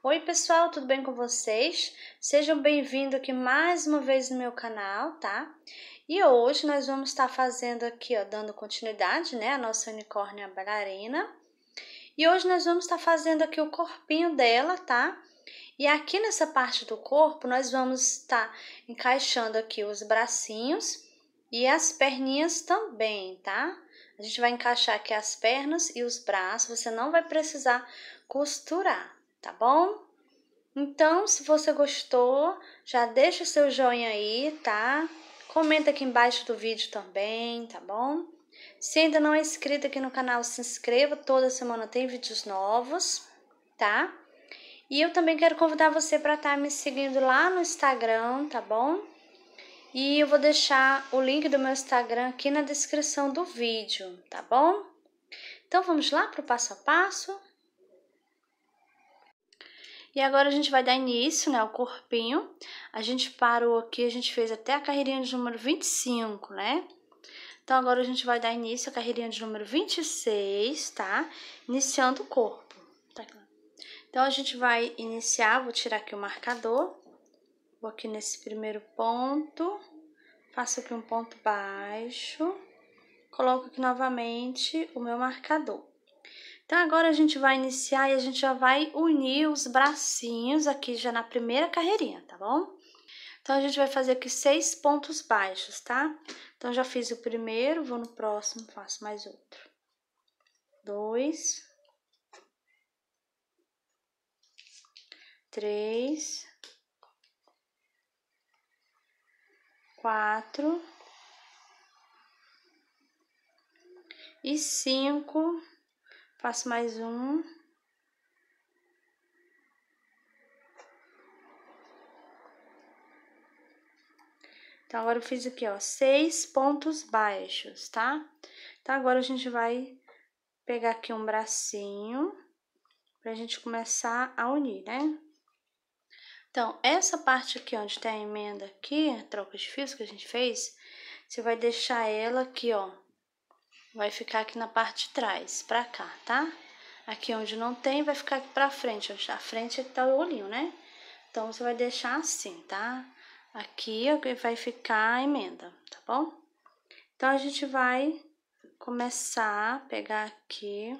Oi pessoal, tudo bem com vocês? Sejam bem-vindos aqui mais uma vez no meu canal, tá? E hoje nós vamos estar tá fazendo aqui, ó, dando continuidade, né, a nossa unicórnio bailarina. E hoje nós vamos estar tá fazendo aqui o corpinho dela, tá? E aqui nessa parte do corpo nós vamos estar tá encaixando aqui os bracinhos e as perninhas também, tá? A gente vai encaixar aqui as pernas e os braços, você não vai precisar costurar, tá bom? Então, se você gostou, já deixa o seu joinha aí, tá? Comenta aqui embaixo do vídeo também, tá bom? Se ainda não é inscrito aqui no canal, se inscreva, toda semana tem vídeos novos, tá? E eu também quero convidar você para estar tá me seguindo lá no Instagram, tá bom? E eu vou deixar o link do meu Instagram aqui na descrição do vídeo, tá bom? Então vamos lá para o passo a passo? E agora a gente vai dar início, né, o corpinho. A gente parou aqui, a gente fez até a carreirinha de número 25, né? Então, agora a gente vai dar início à carreirinha de número 26, tá? Iniciando o corpo. Tá então, a gente vai iniciar, vou tirar aqui o marcador. Vou aqui nesse primeiro ponto, faço aqui um ponto baixo. Coloco aqui novamente o meu marcador. Então agora a gente vai iniciar e a gente já vai unir os bracinhos aqui já na primeira carreirinha, tá bom? Então a gente vai fazer aqui seis pontos baixos, tá? Então já fiz o primeiro, vou no próximo, faço mais outro. Dois. Três. Quatro. E cinco Faço mais um. Então, agora eu fiz aqui, ó, seis pontos baixos, tá? Então, agora a gente vai pegar aqui um bracinho pra gente começar a unir, né? Então, essa parte aqui onde tem a emenda aqui, a troca de fios que a gente fez, você vai deixar ela aqui, ó, vai ficar aqui na parte de trás, pra cá, tá? Aqui onde não tem, vai ficar aqui pra frente, a frente é que tá o olhinho, né? Então, você vai deixar assim, tá? Aqui vai ficar a emenda, tá bom? Então, a gente vai começar a pegar aqui,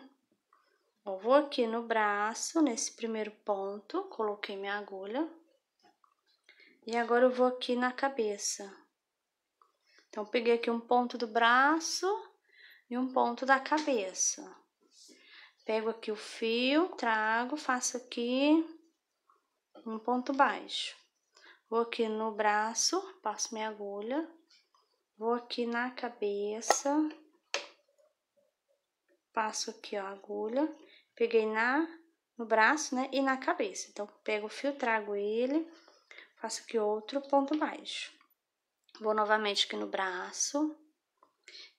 eu vou aqui no braço, nesse primeiro ponto, coloquei minha agulha. E agora eu vou aqui na cabeça. Então, peguei aqui um ponto do braço, e um ponto da cabeça. Pego aqui o fio, trago, faço aqui um ponto baixo. Vou aqui no braço, passo minha agulha, vou aqui na cabeça, passo aqui ó, a agulha, peguei na no braço, né, e na cabeça. Então, pego o fio, trago ele, faço aqui outro ponto baixo. Vou novamente aqui no braço,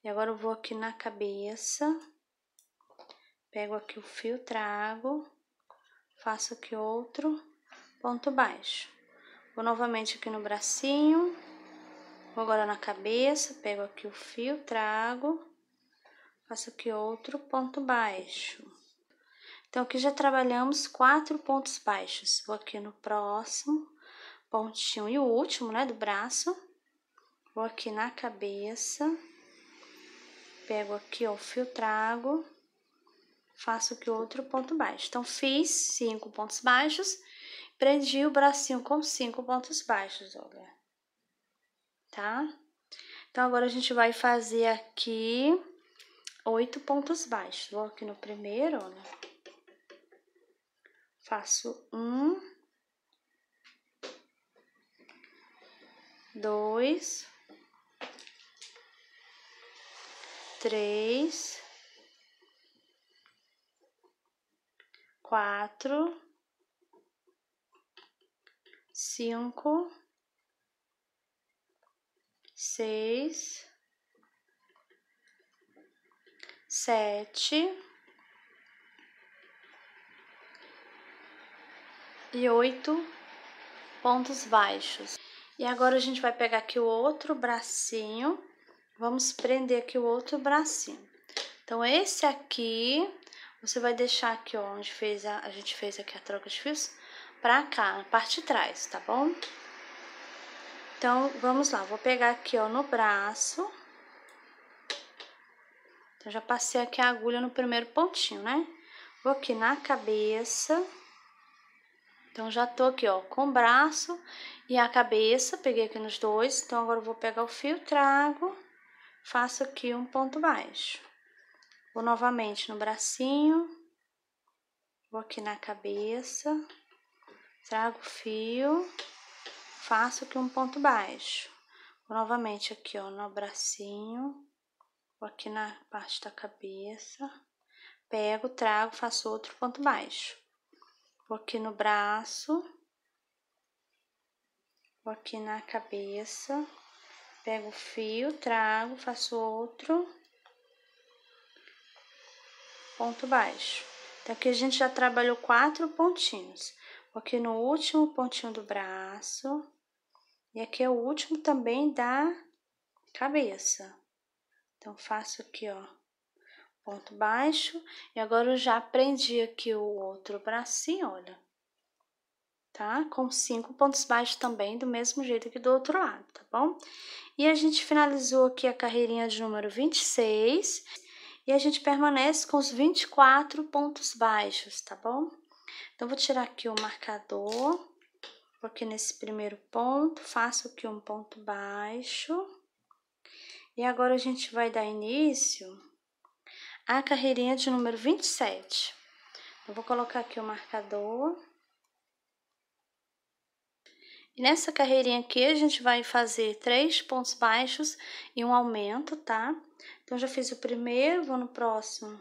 e agora eu vou aqui na cabeça, pego aqui o fio, trago, faço aqui outro ponto baixo. Vou novamente aqui no bracinho, vou agora na cabeça, pego aqui o fio, trago, faço aqui outro ponto baixo. Então, aqui já trabalhamos quatro pontos baixos. Vou aqui no próximo pontinho e o último, né, do braço. Vou aqui na cabeça, pego aqui, ó, fio trago, faço aqui outro ponto baixo. Então, fiz cinco pontos baixos, prendi o bracinho com cinco pontos baixos, olha. Tá? Então, agora a gente vai fazer aqui oito pontos baixos. Vou aqui no primeiro, olha. Faço um, dois, três, quatro, cinco, seis, sete e oito pontos baixos. E agora a gente vai pegar aqui o outro bracinho vamos prender aqui o outro bracinho. Então, esse aqui, você vai deixar aqui, ó, onde fez a, a gente fez aqui a troca de fios, pra cá, na parte de trás, tá bom? Então, vamos lá, vou pegar aqui, ó, no braço. Então, já passei aqui a agulha no primeiro pontinho, né? Vou aqui na cabeça. Então, já tô aqui, ó, com o braço e a cabeça, peguei aqui nos dois. Então, agora eu vou pegar o fio, trago faço aqui um ponto baixo. Vou novamente no bracinho, vou aqui na cabeça, trago o fio, faço aqui um ponto baixo. Vou novamente aqui, ó, no bracinho, vou aqui na parte da cabeça, pego, trago, faço outro ponto baixo. Vou aqui no braço, vou aqui na cabeça, Pego o fio, trago, faço outro. Ponto baixo. Então, aqui a gente já trabalhou quatro pontinhos. Aqui no último pontinho do braço. E aqui é o último também da cabeça. Então, faço aqui, ó, ponto baixo. E agora eu já prendi aqui o outro bracinho, olha tá? Com cinco pontos baixos também, do mesmo jeito que do outro lado, tá bom? E a gente finalizou aqui a carreirinha de número 26 e a gente permanece com os 24 pontos baixos, tá bom? Então, vou tirar aqui o marcador, porque nesse primeiro ponto, faço aqui um ponto baixo. E agora a gente vai dar início à carreirinha de número 27. Eu vou colocar aqui o marcador. E nessa carreirinha aqui, a gente vai fazer três pontos baixos e um aumento, tá? Então, já fiz o primeiro, vou no próximo.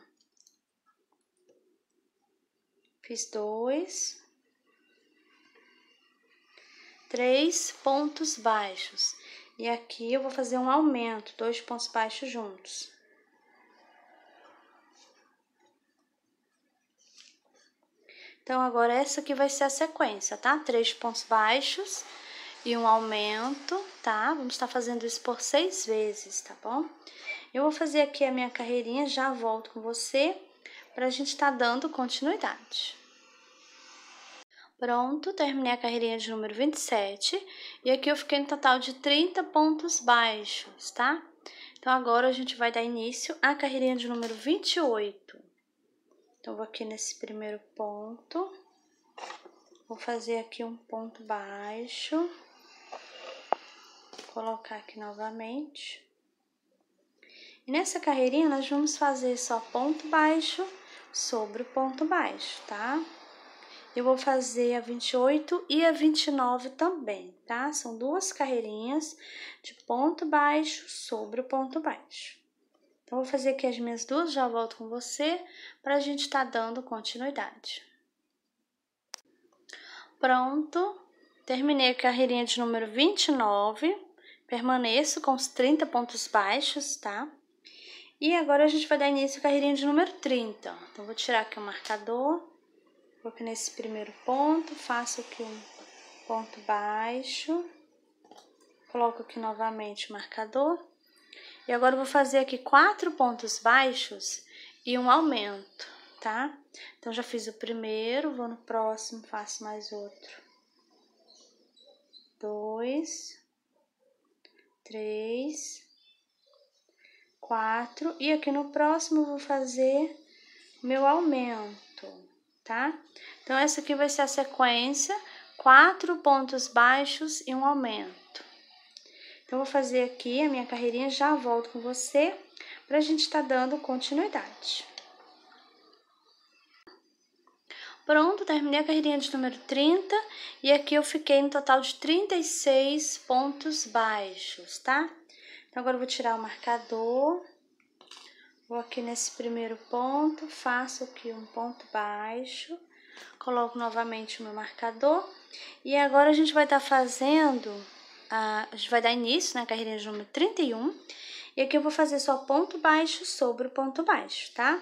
Fiz dois. Três pontos baixos. E aqui eu vou fazer um aumento, dois pontos baixos juntos. Então, agora essa aqui vai ser a sequência, tá? Três pontos baixos e um aumento, tá? Vamos estar tá fazendo isso por seis vezes, tá bom? Eu vou fazer aqui a minha carreirinha, já volto com você para a gente estar tá dando continuidade. Pronto, terminei a carreirinha de número 27 e aqui eu fiquei no total de 30 pontos baixos, tá? Então, agora a gente vai dar início à carreirinha de número 28. Então, vou aqui nesse primeiro ponto, vou fazer aqui um ponto baixo, colocar aqui novamente. E nessa carreirinha, nós vamos fazer só ponto baixo sobre o ponto baixo, tá? Eu vou fazer a 28 e a 29 também, tá? São duas carreirinhas de ponto baixo sobre o ponto baixo. Então, vou fazer aqui as minhas duas, já volto com você para a gente estar tá dando continuidade. Pronto, terminei a carreirinha de número 29, permaneço com os 30 pontos baixos, tá? E agora a gente vai dar início à carreirinha de número 30. Então, vou tirar aqui o marcador, vou aqui nesse primeiro ponto, faço aqui um ponto baixo, coloco aqui novamente o marcador e agora vou fazer aqui quatro pontos baixos e um aumento, tá? Então, já fiz o primeiro, vou no próximo, faço mais outro. Dois, três, quatro. E aqui no próximo, vou fazer meu aumento, tá? Então, essa aqui vai ser a sequência, quatro pontos baixos e um aumento. Então, vou fazer aqui a minha carreirinha, já volto com você para a gente estar tá dando continuidade. Pronto, terminei a carreirinha de número 30 e aqui eu fiquei no total de 36 pontos baixos, tá? Então, agora eu vou tirar o marcador, vou aqui nesse primeiro ponto, faço aqui um ponto baixo, coloco novamente o meu marcador e agora a gente vai estar tá fazendo a ah, gente vai dar início na né, carreira de número 31. E aqui eu vou fazer só ponto baixo sobre o ponto baixo, tá?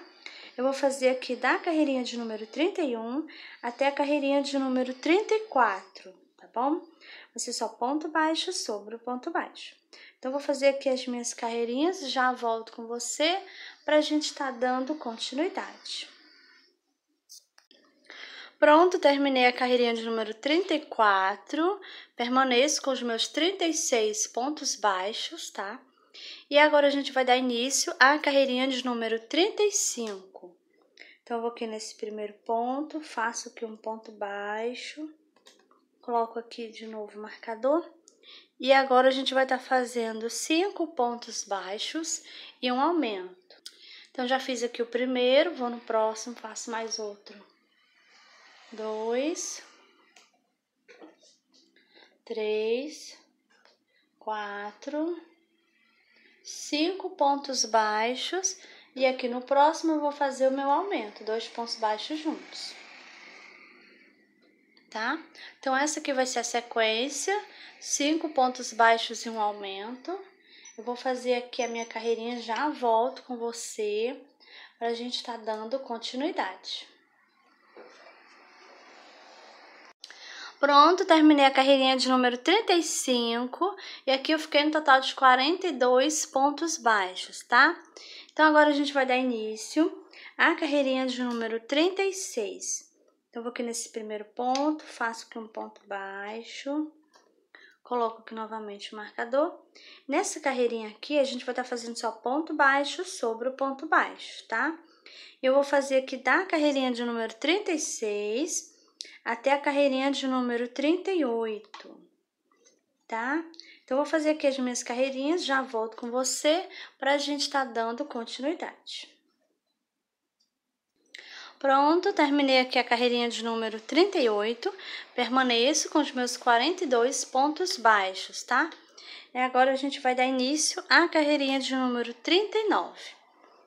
Eu vou fazer aqui da carreirinha de número 31 até a carreirinha de número 34, tá bom? você só ponto baixo sobre o ponto baixo. Então, vou fazer aqui as minhas carreirinhas, já volto com você para a gente estar tá dando continuidade. Pronto, terminei a carreirinha de número 34. Permaneço com os meus 36 pontos baixos, tá? E agora a gente vai dar início à carreirinha de número 35. Então, eu vou aqui nesse primeiro ponto, faço aqui um ponto baixo, coloco aqui de novo o marcador. E agora a gente vai estar tá fazendo cinco pontos baixos e um aumento. Então, já fiz aqui o primeiro, vou no próximo, faço mais outro dois, três, quatro, cinco pontos baixos. E aqui no próximo eu vou fazer o meu aumento, dois pontos baixos juntos. Tá? Então, essa aqui vai ser a sequência, cinco pontos baixos e um aumento. Eu vou fazer aqui a minha carreirinha, já volto com você, para a gente estar tá dando continuidade. Pronto, terminei a carreirinha de número 35 e aqui eu fiquei no total de 42 pontos baixos, tá? Então, agora a gente vai dar início à carreirinha de número 36. Então, vou aqui nesse primeiro ponto, faço aqui um ponto baixo, coloco aqui novamente o marcador. Nessa carreirinha aqui, a gente vai estar tá fazendo só ponto baixo sobre o ponto baixo, tá? Eu vou fazer aqui da carreirinha de número 36 até a carreirinha de número 38, tá? Então, vou fazer aqui as minhas carreirinhas, já volto com você para a gente estar tá dando continuidade. Pronto, terminei aqui a carreirinha de número 38, permaneço com os meus 42 pontos baixos, tá? E agora a gente vai dar início à carreirinha de número 39.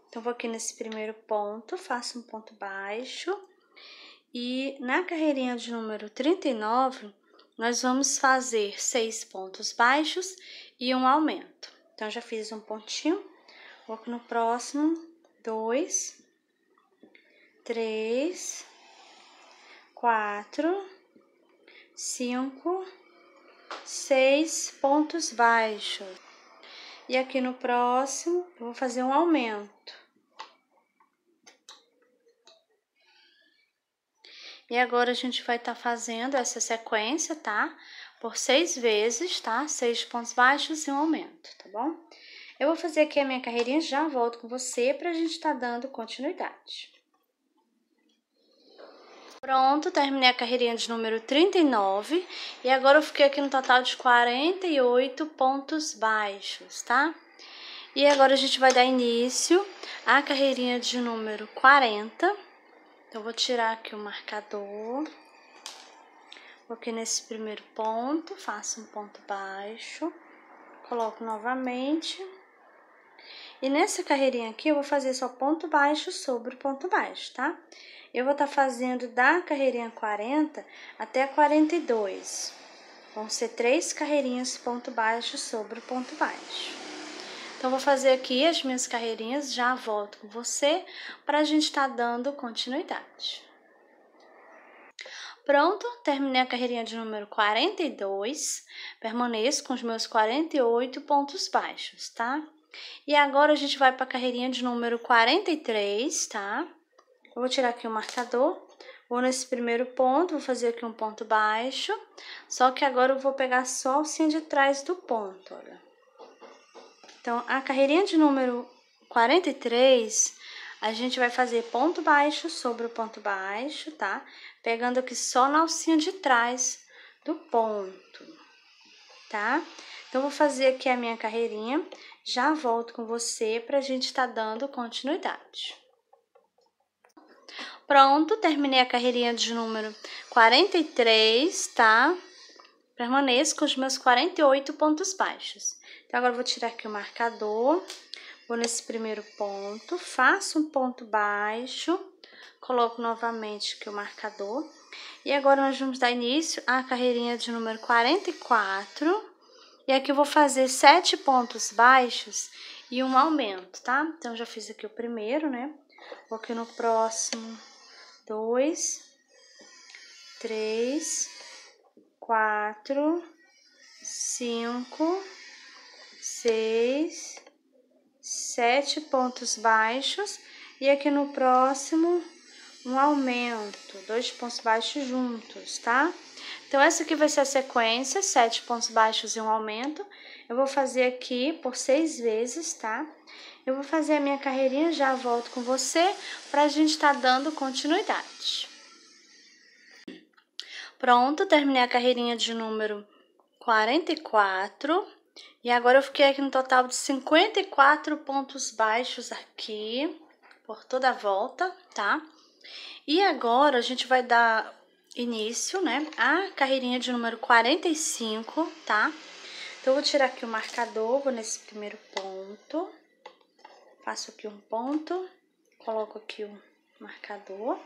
Então, vou aqui nesse primeiro ponto, faço um ponto baixo, e na carreirinha de número 39, nós vamos fazer seis pontos baixos e um aumento. Então, já fiz um pontinho, vou no próximo, dois, três, quatro, cinco, seis pontos baixos. E aqui no próximo, eu vou fazer um aumento. E agora a gente vai estar tá fazendo essa sequência, tá? Por seis vezes, tá? Seis pontos baixos e um aumento, tá bom? Eu vou fazer aqui a minha carreirinha já volto com você para a gente estar tá dando continuidade. Pronto, terminei a carreirinha de número 39 e agora eu fiquei aqui no total de 48 pontos baixos, tá? E agora a gente vai dar início à carreirinha de número 40 então, vou tirar aqui o marcador. Vou aqui nesse primeiro ponto, faço um ponto baixo. Coloco novamente. E nessa carreirinha aqui, eu vou fazer só ponto baixo sobre o ponto baixo, tá? Eu vou estar tá fazendo da carreirinha 40 até 42. Vão ser três carreirinhas ponto baixo sobre o ponto baixo. Então, vou fazer aqui as minhas carreirinhas, já volto com você para a gente estar tá dando continuidade. Pronto, terminei a carreirinha de número 42, permaneço com os meus 48 pontos baixos, tá? E agora a gente vai para a carreirinha de número 43, tá? Eu vou tirar aqui o marcador, vou nesse primeiro ponto, vou fazer aqui um ponto baixo, só que agora eu vou pegar só o sim de trás do ponto, olha. Então, a carreirinha de número 43, a gente vai fazer ponto baixo sobre o ponto baixo, tá? Pegando aqui só na alcinha de trás do ponto, tá? Então, vou fazer aqui a minha carreirinha, já volto com você para a gente estar tá dando continuidade. Pronto, terminei a carreirinha de número 43, tá? Permaneço com os meus 48 pontos baixos. Então, agora vou tirar aqui o marcador, vou nesse primeiro ponto, faço um ponto baixo, coloco novamente aqui o marcador. E agora nós vamos dar início à carreirinha de número 44. E aqui eu vou fazer sete pontos baixos e um aumento, tá? Então, já fiz aqui o primeiro, né? Vou aqui no próximo, dois, três, quatro, cinco seis, sete pontos baixos e aqui no próximo um aumento, dois pontos baixos juntos, tá? Então, essa aqui vai ser a sequência, sete pontos baixos e um aumento. Eu vou fazer aqui por seis vezes, tá? Eu vou fazer a minha carreirinha, já volto com você pra gente tá dando continuidade. Pronto, terminei a carreirinha de número 44. E agora eu fiquei aqui no total de 54 pontos baixos aqui, por toda a volta, tá? E agora a gente vai dar início, né, a carreirinha de número 45, tá? Então, eu vou tirar aqui o marcador, vou nesse primeiro ponto, faço aqui um ponto, coloco aqui o marcador.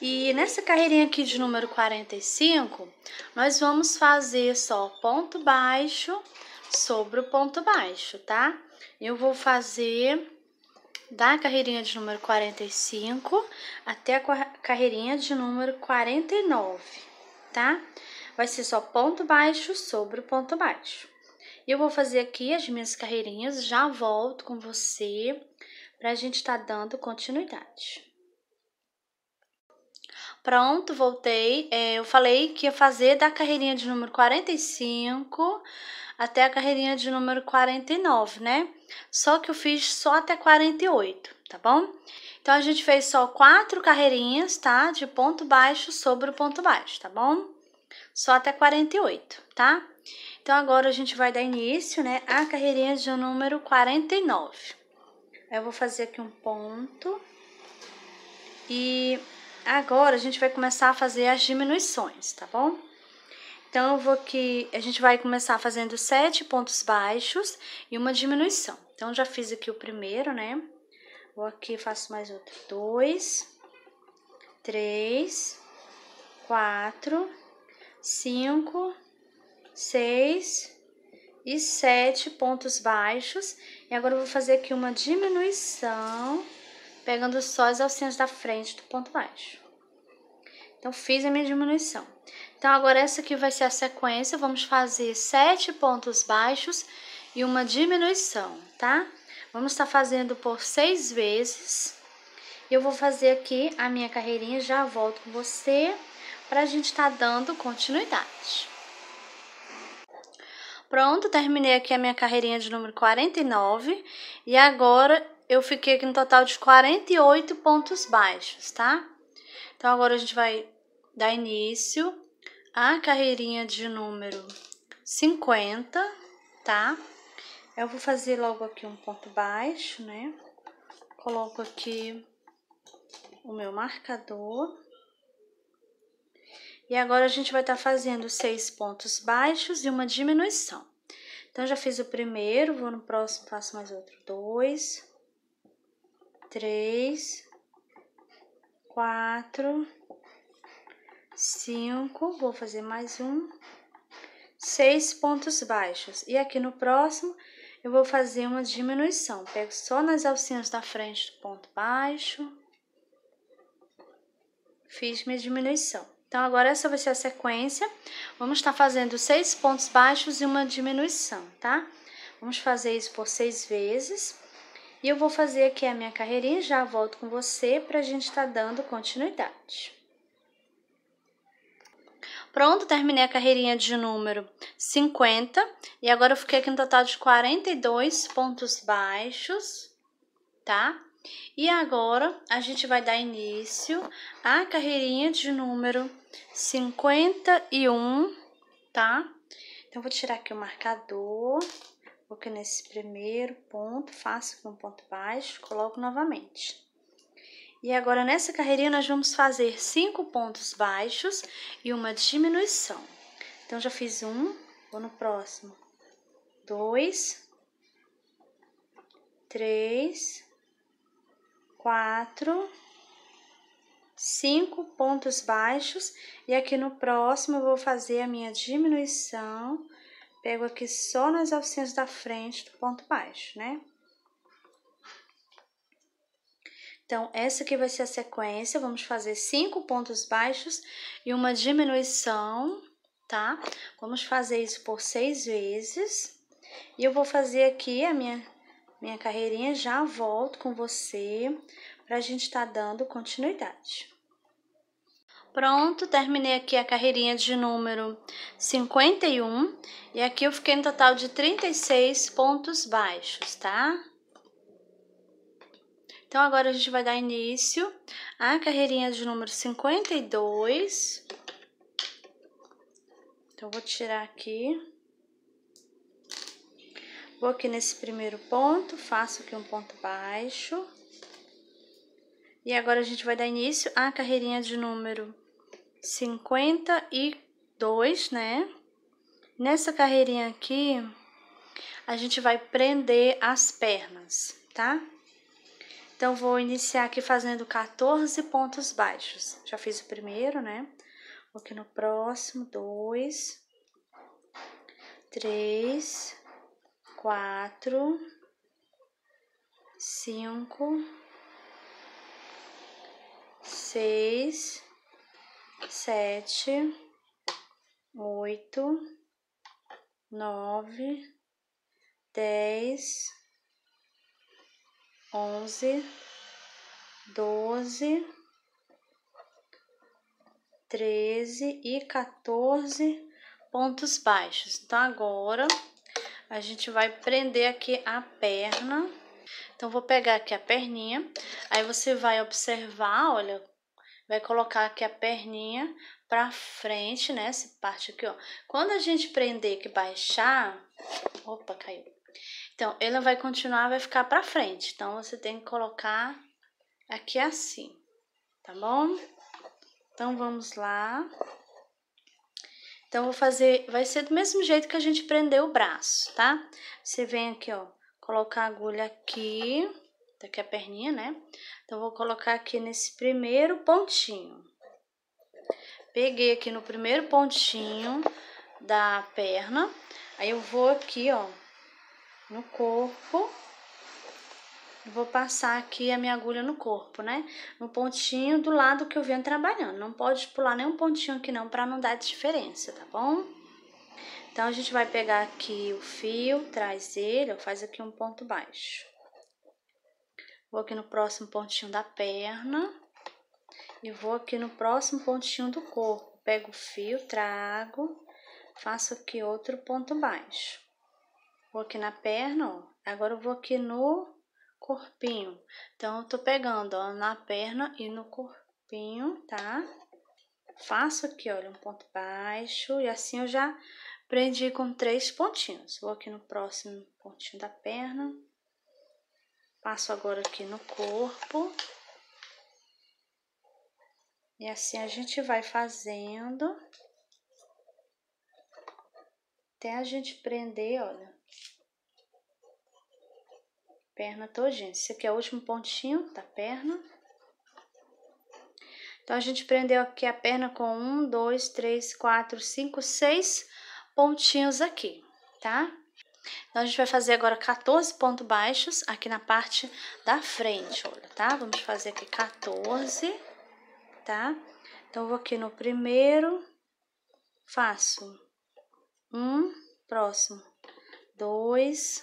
E nessa carreirinha aqui de número 45, nós vamos fazer só ponto baixo, sobre o ponto baixo, tá? Eu vou fazer da carreirinha de número 45 até a carreirinha de número 49, tá? Vai ser só ponto baixo sobre o ponto baixo. Eu vou fazer aqui as minhas carreirinhas, já volto com você para a gente estar tá dando continuidade. Pronto, voltei. É, eu falei que ia fazer da carreirinha de número 45 até a carreirinha de número 49, né? Só que eu fiz só até 48, tá bom? Então, a gente fez só quatro carreirinhas, tá? De ponto baixo sobre o ponto baixo, tá bom? Só até 48, tá? Então, agora a gente vai dar início, né? A carreirinha de número 49. Eu vou fazer aqui um ponto. E agora a gente vai começar a fazer as diminuições, tá bom? Então, eu vou aqui, a gente vai começar fazendo sete pontos baixos e uma diminuição. Então, já fiz aqui o primeiro, né? Vou aqui, faço mais outro. Dois, três, quatro, cinco, seis e sete pontos baixos. E agora, eu vou fazer aqui uma diminuição, pegando só as alcinhas da frente do ponto baixo. Então, fiz a minha diminuição. Então agora essa aqui vai ser a sequência, vamos fazer sete pontos baixos e uma diminuição, tá? Vamos estar tá fazendo por seis vezes. Eu vou fazer aqui a minha carreirinha, já volto com você para a gente estar tá dando continuidade. Pronto, terminei aqui a minha carreirinha de número 49 e agora eu fiquei aqui no total de 48 pontos baixos, tá? Então agora a gente vai dar início a carreirinha de número 50, tá? Eu vou fazer logo aqui um ponto baixo, né? Coloco aqui o meu marcador. E agora a gente vai estar tá fazendo seis pontos baixos e uma diminuição. Então, já fiz o primeiro, vou no próximo, faço mais outro. Dois, três, quatro, cinco, vou fazer mais um, seis pontos baixos. E aqui no próximo, eu vou fazer uma diminuição. Pego só nas alcinhas da frente do ponto baixo. Fiz minha diminuição. Então, agora essa vai ser a sequência. Vamos estar tá fazendo seis pontos baixos e uma diminuição, tá? Vamos fazer isso por seis vezes. E eu vou fazer aqui a minha carreirinha, já volto com você para a gente estar tá dando continuidade. Pronto, terminei a carreirinha de número 50. E agora eu fiquei aqui no total de 42 pontos baixos, tá? E agora, a gente vai dar início à carreirinha de número 51, tá? Então, vou tirar aqui o marcador, vou aqui nesse primeiro ponto, faço aqui um ponto baixo, coloco novamente. E agora nessa carreirinha nós vamos fazer cinco pontos baixos e uma diminuição. Então já fiz um, vou no próximo. Dois, três, quatro, cinco pontos baixos. E aqui no próximo eu vou fazer a minha diminuição. Pego aqui só nas alcinhas da frente do ponto baixo, né? Então, essa aqui vai ser a sequência. Vamos fazer cinco pontos baixos e uma diminuição, tá? Vamos fazer isso por seis vezes. E eu vou fazer aqui a minha, minha carreirinha. Já volto com você para a gente estar tá dando continuidade. Pronto, terminei aqui a carreirinha de número 51 e aqui eu fiquei no total de 36 pontos baixos, tá? Então, agora a gente vai dar início à carreirinha de número 52. Então, vou tirar aqui. Vou aqui nesse primeiro ponto, faço aqui um ponto baixo. E agora a gente vai dar início à carreirinha de número 52, né? Nessa carreirinha aqui, a gente vai prender as pernas, tá? Então, vou iniciar aqui fazendo 14 pontos baixos. Já fiz o primeiro, né? Vou aqui no próximo, dois, três, quatro, cinco, seis, sete, oito, nove, dez, onze, doze, treze e 14 pontos baixos. Então, agora, a gente vai prender aqui a perna. Então, vou pegar aqui a perninha, aí você vai observar, olha, vai colocar aqui a perninha pra frente, né, essa parte aqui, ó. Quando a gente prender que baixar, opa, caiu. Então, ele vai continuar, vai ficar para frente. Então, você tem que colocar aqui assim, tá bom? Então, vamos lá. Então, vou fazer, vai ser do mesmo jeito que a gente prendeu o braço, tá? Você vem aqui, ó, colocar a agulha aqui, daqui tá a perninha, né? Então, vou colocar aqui nesse primeiro pontinho. Peguei aqui no primeiro pontinho da perna, aí eu vou aqui, ó, no corpo. Vou passar aqui a minha agulha no corpo, né? No pontinho do lado que eu venho trabalhando. Não pode pular nenhum pontinho aqui não, pra não dar diferença, tá bom? Então, a gente vai pegar aqui o fio, traz ele, ó, faz aqui um ponto baixo. Vou aqui no próximo pontinho da perna. E vou aqui no próximo pontinho do corpo. Pego o fio, trago, faço aqui outro ponto baixo. Vou aqui na perna, ó. Agora eu vou aqui no corpinho. Então, eu tô pegando, ó, na perna e no corpinho, tá? Faço aqui, olha, um ponto baixo. E assim eu já prendi com três pontinhos. Vou aqui no próximo pontinho da perna. Passo agora aqui no corpo. E assim a gente vai fazendo até a gente prender, olha, Perna toda, gente. Esse aqui é o último pontinho da perna. Então, a gente prendeu aqui a perna com um, dois, três, quatro, cinco, seis pontinhos aqui, tá? Então, a gente vai fazer agora 14 pontos baixos aqui na parte da frente, olha, tá? Vamos fazer aqui 14, tá? Então, vou aqui no primeiro, faço um, próximo, dois,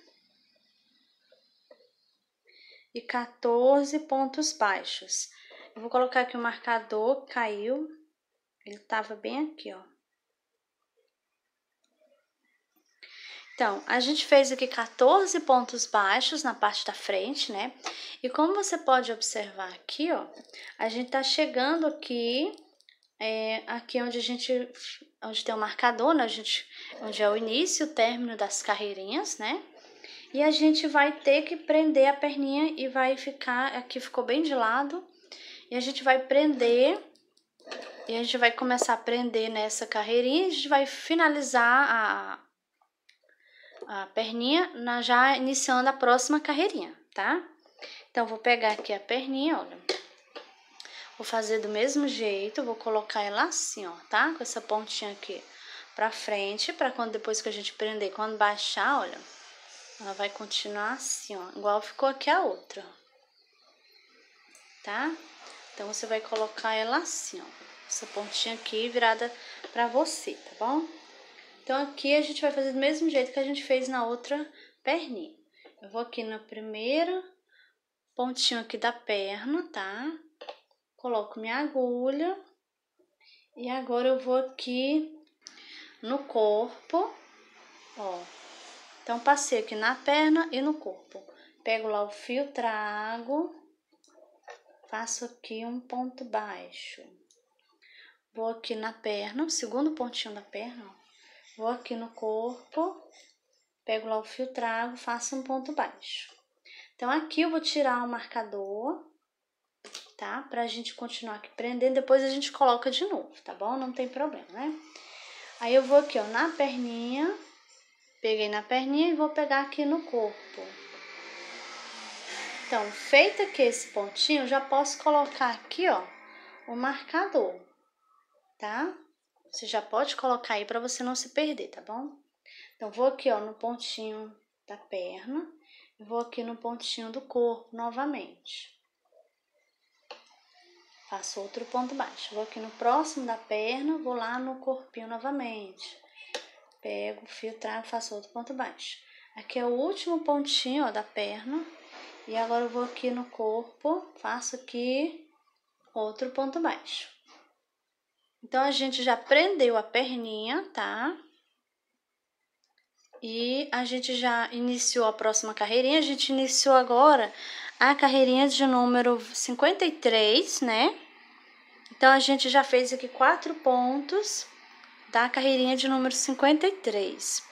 e 14 pontos baixos. Eu vou colocar aqui o marcador, caiu, ele estava bem aqui, ó. Então, a gente fez aqui 14 pontos baixos na parte da frente, né? E como você pode observar aqui, ó, a gente tá chegando aqui, é, aqui onde a gente, onde tem o marcador, né? A gente, onde é o início, o término das carreirinhas, né? E a gente vai ter que prender a perninha e vai ficar, aqui ficou bem de lado. E a gente vai prender, e a gente vai começar a prender nessa carreirinha, a gente vai finalizar a, a perninha na, já iniciando a próxima carreirinha, tá? Então, vou pegar aqui a perninha, olha. Vou fazer do mesmo jeito, vou colocar ela assim, ó, tá? Com essa pontinha aqui pra frente, pra quando depois que a gente prender, quando baixar, olha... Ela vai continuar assim, ó, igual ficou aqui a outra, tá? Então, você vai colocar ela assim, ó, essa pontinha aqui virada pra você, tá bom? Então, aqui a gente vai fazer do mesmo jeito que a gente fez na outra perninha. Eu vou aqui na primeira pontinha aqui da perna, tá? Coloco minha agulha. E agora eu vou aqui no corpo, ó, então, passei aqui na perna e no corpo. Pego lá o fio, trago, faço aqui um ponto baixo. Vou aqui na perna, segundo pontinho da perna, vou aqui no corpo, pego lá o fio, trago, faço um ponto baixo. Então, aqui eu vou tirar o marcador, tá? Pra gente continuar aqui prendendo, depois a gente coloca de novo, tá bom? Não tem problema, né? Aí eu vou aqui, ó, na perninha, Peguei na perninha e vou pegar aqui no corpo. Então, feito aqui esse pontinho, já posso colocar aqui, ó, o marcador, tá? Você já pode colocar aí para você não se perder, tá bom? Então, vou aqui, ó, no pontinho da perna e vou aqui no pontinho do corpo novamente. Faço outro ponto baixo. Vou aqui no próximo da perna, vou lá no corpinho novamente pego, fio, trago, faço outro ponto baixo. Aqui é o último pontinho ó, da perna. E agora eu vou aqui no corpo, faço aqui outro ponto baixo. Então, a gente já prendeu a perninha, tá? E a gente já iniciou a próxima carreirinha. A gente iniciou agora a carreirinha de número 53, né? Então, a gente já fez aqui quatro pontos da carreirinha de número 53.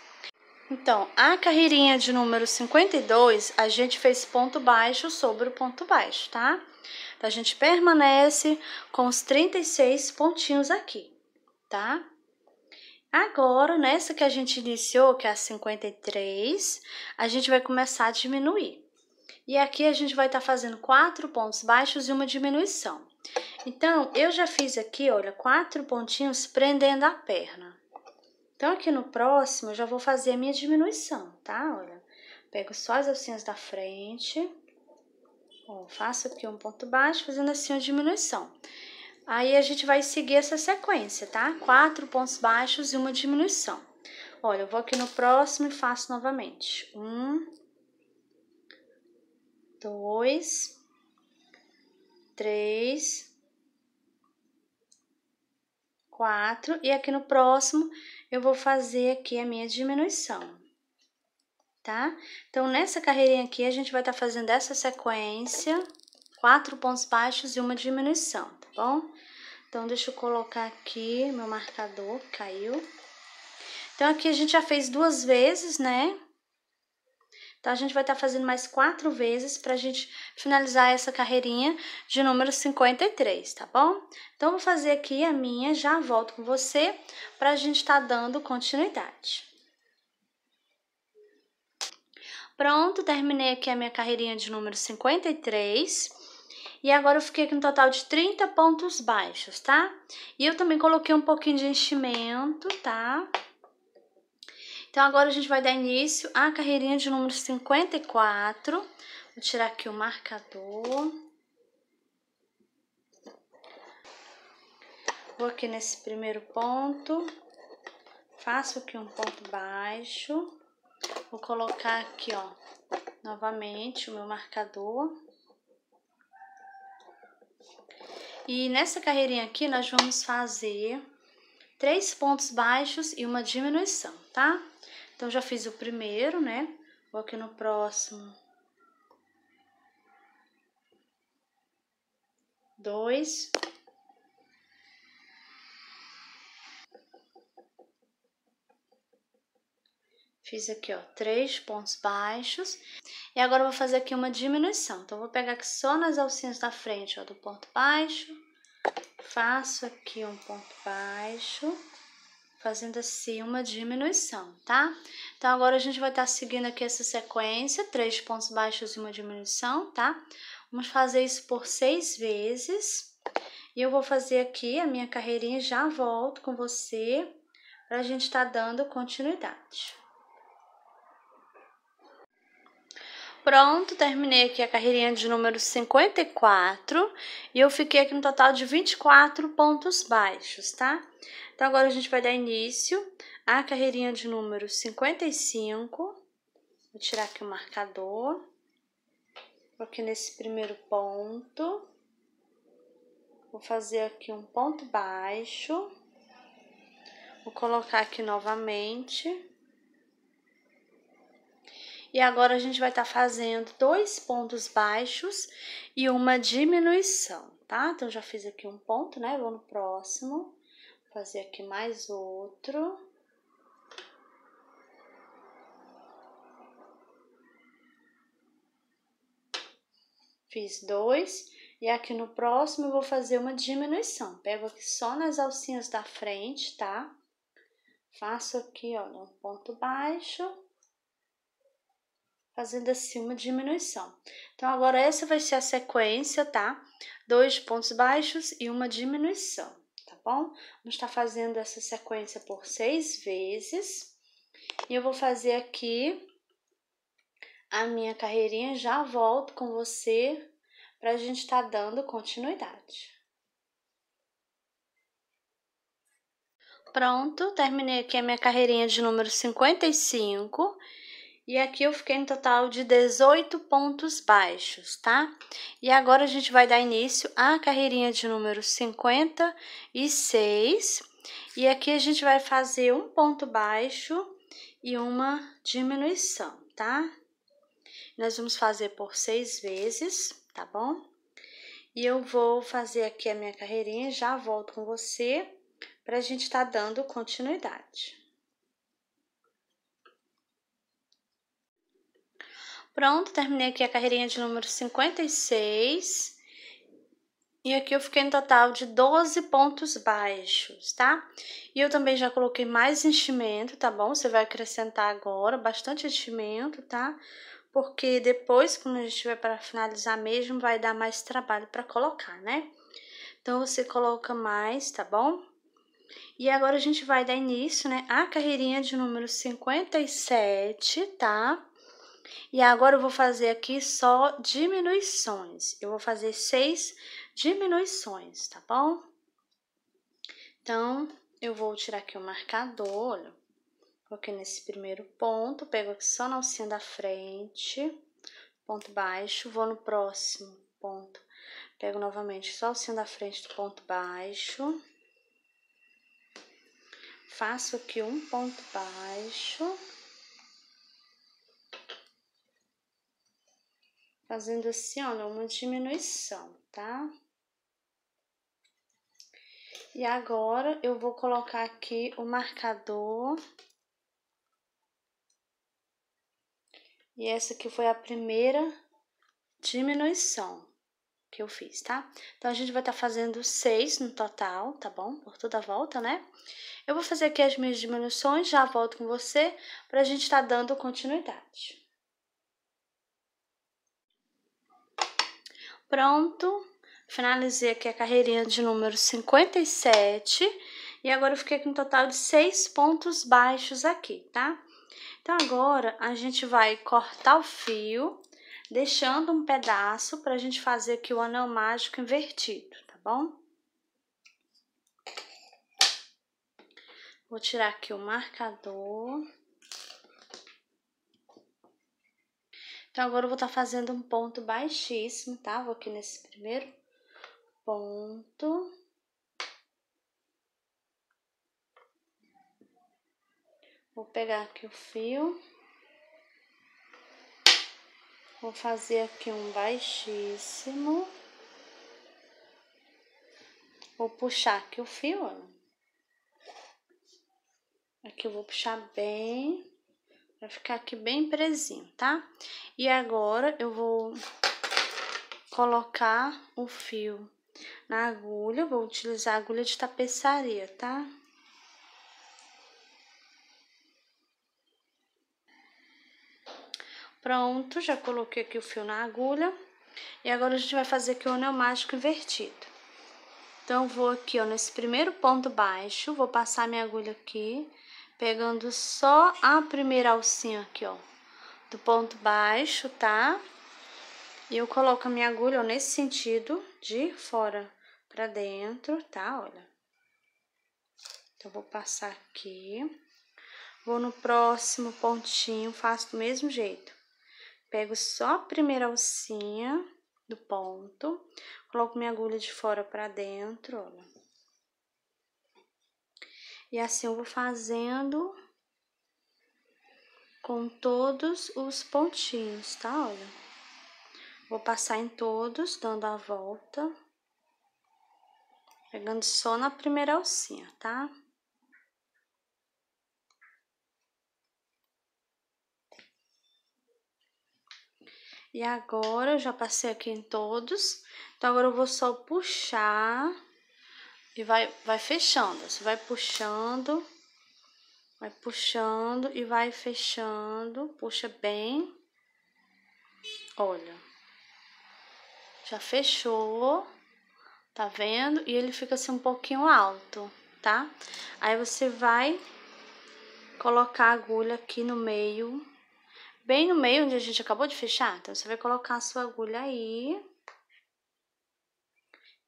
Então, a carreirinha de número 52, a gente fez ponto baixo sobre o ponto baixo, tá? Então, a gente permanece com os 36 pontinhos aqui, tá? Agora, nessa que a gente iniciou, que é a 53, a gente vai começar a diminuir. E aqui a gente vai estar tá fazendo quatro pontos baixos e uma diminuição. Então, eu já fiz aqui, olha, quatro pontinhos prendendo a perna. Então, aqui no próximo, eu já vou fazer a minha diminuição, tá? Olha, pego só as alcinhas da frente, ó, faço aqui um ponto baixo, fazendo assim uma diminuição. Aí, a gente vai seguir essa sequência, tá? Quatro pontos baixos e uma diminuição. Olha, eu vou aqui no próximo e faço novamente. Um, dois, três, quatro e aqui no próximo eu vou fazer aqui a minha diminuição, tá? Então, nessa carreirinha aqui, a gente vai estar tá fazendo essa sequência, quatro pontos baixos e uma diminuição, tá bom? Então, deixa eu colocar aqui meu marcador, caiu. Então, aqui a gente já fez duas vezes, né? Então a gente vai estar tá fazendo mais quatro vezes para a gente finalizar essa carreirinha de número 53, tá bom? Então vou fazer aqui a minha, já volto com você para a gente estar tá dando continuidade. Pronto, terminei aqui a minha carreirinha de número 53. E agora eu fiquei com um total de 30 pontos baixos, tá? E eu também coloquei um pouquinho de enchimento, tá? Tá? Então, agora a gente vai dar início à carreirinha de número 54. Vou tirar aqui o marcador. Vou aqui nesse primeiro ponto. Faço aqui um ponto baixo. Vou colocar aqui, ó, novamente o meu marcador. E nessa carreirinha aqui, nós vamos fazer três pontos baixos e uma diminuição, tá? Então, já fiz o primeiro, né? Vou aqui no próximo. Dois. Fiz aqui, ó, três pontos baixos. E agora, vou fazer aqui uma diminuição. Então, vou pegar aqui só nas alcinhas da frente, ó, do ponto baixo faço aqui um ponto baixo, fazendo assim uma diminuição, tá? Então, agora a gente vai estar tá seguindo aqui essa sequência, três pontos baixos e uma diminuição, tá? Vamos fazer isso por seis vezes. E eu vou fazer aqui a minha carreirinha, já volto com você, pra gente estar tá dando continuidade. pronto, terminei aqui a carreirinha de número 54 e eu fiquei aqui no total de 24 pontos baixos, tá? Então, agora a gente vai dar início à carreirinha de número 55. Vou tirar aqui o marcador, aqui nesse primeiro ponto. Vou fazer aqui um ponto baixo. Vou colocar aqui novamente e agora a gente vai estar tá fazendo dois pontos baixos e uma diminuição, tá? Então, já fiz aqui um ponto, né? Vou no próximo, fazer aqui mais outro. Fiz dois. E aqui no próximo eu vou fazer uma diminuição. Pego aqui só nas alcinhas da frente, tá? Faço aqui, ó, um ponto baixo fazendo assim uma diminuição. Então, agora essa vai ser a sequência, tá? Dois pontos baixos e uma diminuição, tá bom? Vamos estar tá fazendo essa sequência por seis vezes. E eu vou fazer aqui a minha carreirinha, já volto com você para a gente estar tá dando continuidade. Pronto, terminei aqui a minha carreirinha de número 55 e aqui eu fiquei no total de 18 pontos baixos, tá? E agora a gente vai dar início à carreirinha de número 56. E aqui a gente vai fazer um ponto baixo e uma diminuição, tá? Nós vamos fazer por seis vezes, tá bom? E eu vou fazer aqui a minha carreirinha, já volto com você para a gente estar tá dando continuidade. Pronto, terminei aqui a carreirinha de número 56. E aqui eu fiquei no total de 12 pontos baixos, tá? E eu também já coloquei mais enchimento, tá bom? Você vai acrescentar agora bastante enchimento, tá? Porque depois, quando a gente vai para finalizar mesmo, vai dar mais trabalho para colocar, né? Então, você coloca mais, tá bom? E agora a gente vai dar início, né, à carreirinha de número 57, tá? E agora eu vou fazer aqui só diminuições. Eu vou fazer seis diminuições, tá bom? Então, eu vou tirar aqui o marcador, olha. Coloquei nesse primeiro ponto, pego aqui só na alcinha da frente, ponto baixo, vou no próximo ponto. Pego novamente só a alcinha da frente do ponto baixo. Faço aqui um ponto baixo fazendo assim, olha, uma diminuição, tá? E agora, eu vou colocar aqui o marcador. E essa aqui foi a primeira diminuição que eu fiz, tá? Então, a gente vai estar tá fazendo seis no total, tá bom? Por toda a volta, né? Eu vou fazer aqui as minhas diminuições, já volto com você pra gente estar tá dando continuidade. Pronto, finalizei aqui a carreirinha de número 57 e agora eu fiquei com um total de seis pontos baixos aqui, tá? Então, agora a gente vai cortar o fio, deixando um pedaço para a gente fazer aqui o anel mágico invertido, tá bom? Vou tirar aqui o marcador. Então, agora eu vou estar tá fazendo um ponto baixíssimo, tá? Vou aqui nesse primeiro ponto. Vou pegar aqui o fio. Vou fazer aqui um baixíssimo. Vou puxar aqui o fio, ó. Aqui eu vou puxar bem. Vai ficar aqui bem presinho, tá? E agora, eu vou colocar o fio na agulha. Vou utilizar a agulha de tapeçaria, tá? Pronto, já coloquei aqui o fio na agulha. E agora a gente vai fazer aqui o anel mágico invertido. Então, vou aqui, ó, nesse primeiro ponto baixo, vou passar minha agulha aqui Pegando só a primeira alcinha aqui, ó, do ponto baixo, tá? E eu coloco a minha agulha ó, nesse sentido, de fora pra dentro, tá? Olha. Então, vou passar aqui. Vou no próximo pontinho, faço do mesmo jeito. Pego só a primeira alcinha do ponto, coloco minha agulha de fora pra dentro, olha. E assim eu vou fazendo com todos os pontinhos, tá? Olha. Vou passar em todos, dando a volta. Pegando só na primeira alcinha, tá? E agora, eu já passei aqui em todos. Então, agora eu vou só puxar e vai, vai fechando. Você vai puxando, vai puxando e vai fechando. Puxa bem. Olha. Já fechou. Tá vendo? E ele fica assim um pouquinho alto, tá? Aí você vai colocar a agulha aqui no meio, bem no meio onde a gente acabou de fechar. Então, você vai colocar a sua agulha aí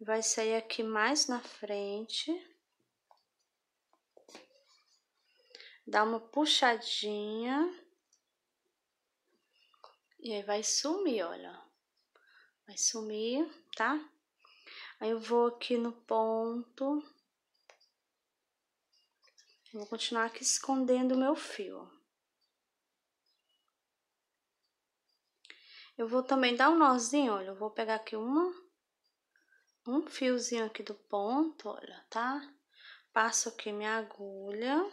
vai sair aqui mais na frente. Dá uma puxadinha. E aí vai sumir, olha. Vai sumir, tá? Aí eu vou aqui no ponto. Vou continuar aqui escondendo o meu fio. Eu vou também dar um nozinho, olha. Eu vou pegar aqui uma um fiozinho aqui do ponto, olha, tá? Passo aqui minha agulha.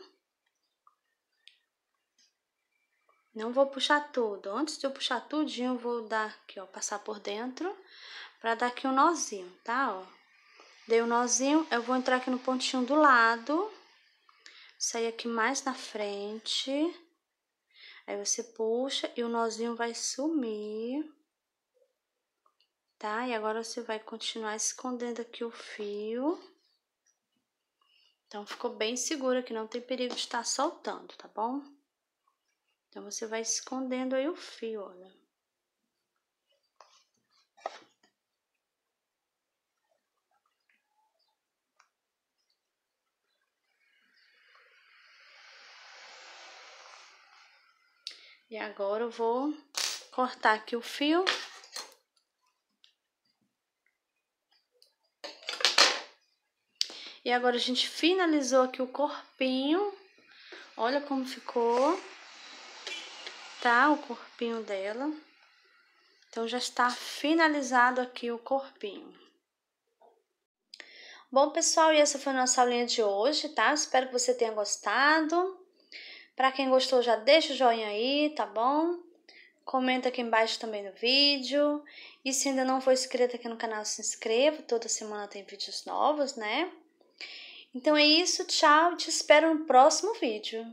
Não vou puxar tudo. Antes de eu puxar tudinho, eu vou dar aqui, ó, passar por dentro pra dar aqui um nozinho, tá? Ó, dei um nozinho, eu vou entrar aqui no pontinho do lado, sair aqui mais na frente. Aí você puxa e o nozinho vai sumir tá? E agora você vai continuar escondendo aqui o fio. Então, ficou bem seguro aqui, não tem perigo de estar soltando, tá bom? Então, você vai escondendo aí o fio, olha. E agora eu vou cortar aqui o fio E agora a gente finalizou aqui o corpinho. Olha como ficou, tá? O corpinho dela. Então, já está finalizado aqui o corpinho. Bom, pessoal, e essa foi a nossa aulinha de hoje, tá? Espero que você tenha gostado. Para quem gostou, já deixa o joinha aí, tá bom? Comenta aqui embaixo também no vídeo. E se ainda não for inscrito aqui no canal, se inscreva. Toda semana tem vídeos novos, né? Então é isso, tchau, te espero no próximo vídeo.